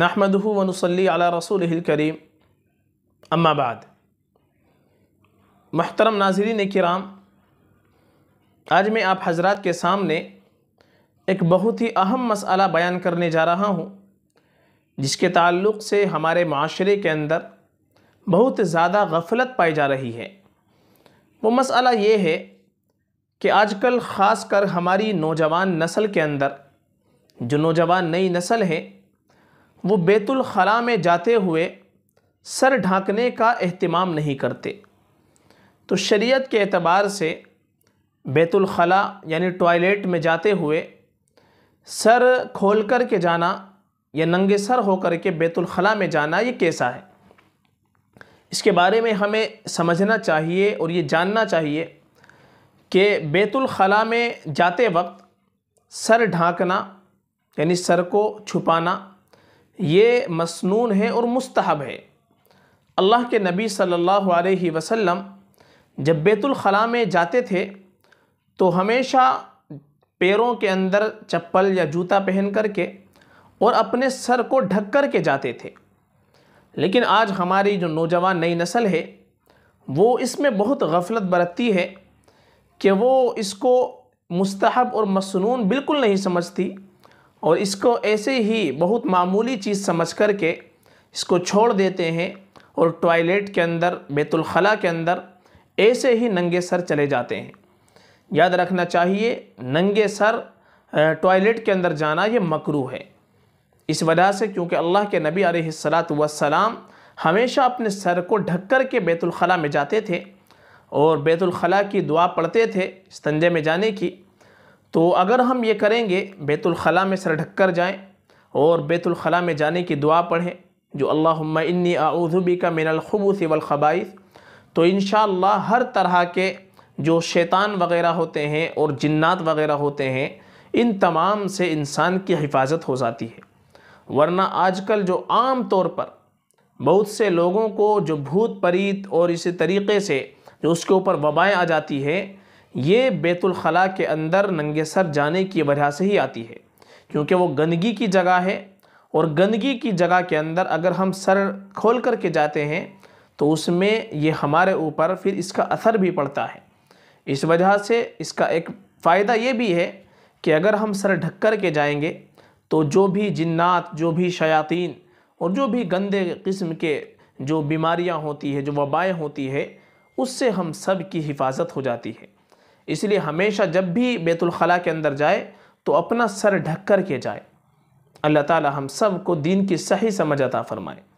नहमद वनसली अला रसूल करीम अम्माबाद महतरम नाजरीन कराम आज मैं आप हजरात के सामने एक बहुत ही अहम मसला बयान करने जा रहा हूँ जिसके ताल्लुक़ से हमारे माशरे के अंदर बहुत ज़्यादा गफलत पाई जा रही है वो मसला ये है कि आजकल ख़ास कर हमारी नौजवान नस्ल के अंदर जो नौजवान नई नस्ल है वो बैतुल खला में जाते हुए सर ढांकने का अहतमाम नहीं करते तो शरीयत के अतबार से बैतुल खला यानी टॉयलेट में जाते हुए सर खोल कर के जाना या नंगे सर होकर के बैतुल खला में जाना ये कैसा है इसके बारे में हमें समझना चाहिए और ये जानना चाहिए कि बैतुल खला में जाते वक्त सर ढांकना यानी सर को छुपाना ये मसनून है और मुस्तहब है अल्लाह के नबी सल्लल्लाहु अलैहि वसल्लम जब बैतुलखला में जाते थे तो हमेशा पैरों के अंदर चप्पल या जूता पहन कर के और अपने सर को ढक कर के जाते थे लेकिन आज हमारी जो नौजवान नई नस्ल है वो इसमें बहुत गफलत बरतती है कि वो इसको मुस्तहब और मसनून बिल्कुल नहीं समझती और इसको ऐसे ही बहुत मामूली चीज़ समझ कर के इसको छोड़ देते हैं और टॉयलेट के अंदर बेतुलखला के अंदर ऐसे ही नंगे सर चले जाते हैं याद रखना चाहिए नंगे सर टॉयलेट के अंदर जाना ये मकरू है इस वजह से क्योंकि अल्लाह के नबी आलत वसलाम हमेशा अपने सर को ढक कर के बैतुलखला में जाते थे और बैतुलखला की दुआ पढ़ते थे इस तंजे में जाने की तो अगर हम ये करेंगे बैतुलखला में सर ढक कर जाएँ और बैतुलखला में जाने की दुआ पढ़ें जो अल्लाह इन्नी आउज़ुबी का मिनलखबूस वलखबाइस तो इन हर तरह के जो शैतान वगैरह होते हैं और जन्ात वगैरह होते हैं इन तमाम से इंसान की हिफाजत हो जाती है वरना आजकल जो आम तौर पर बहुत से लोगों को जो भूत परीत और इसी तरीके से जो उसके ऊपर वबाएँ आ जाती है ये बैतुलखला के अंदर नंगे सर जाने की वजह से ही आती है क्योंकि वो गंदगी की जगह है और गंदगी की जगह के अंदर अगर हम सर खोल कर के जाते हैं तो उसमें ये हमारे ऊपर फिर इसका असर भी पड़ता है इस वजह से इसका एक फ़ायदा ये भी है कि अगर हम सर ढक कर के जाएंगे तो जो भी जिन्नात जो भी शयातीन और जो भी गंदे किस्म के जो बीमारियां होती है जो वबाएँ होती है उससे हम सब की हिफाजत हो जाती है इसलिए हमेशा जब भी बैतुलखला के अंदर जाए तो अपना सर ढक कर के जाए अल्लाह ताला हम सब को दीन की सही समझ अता फरमाए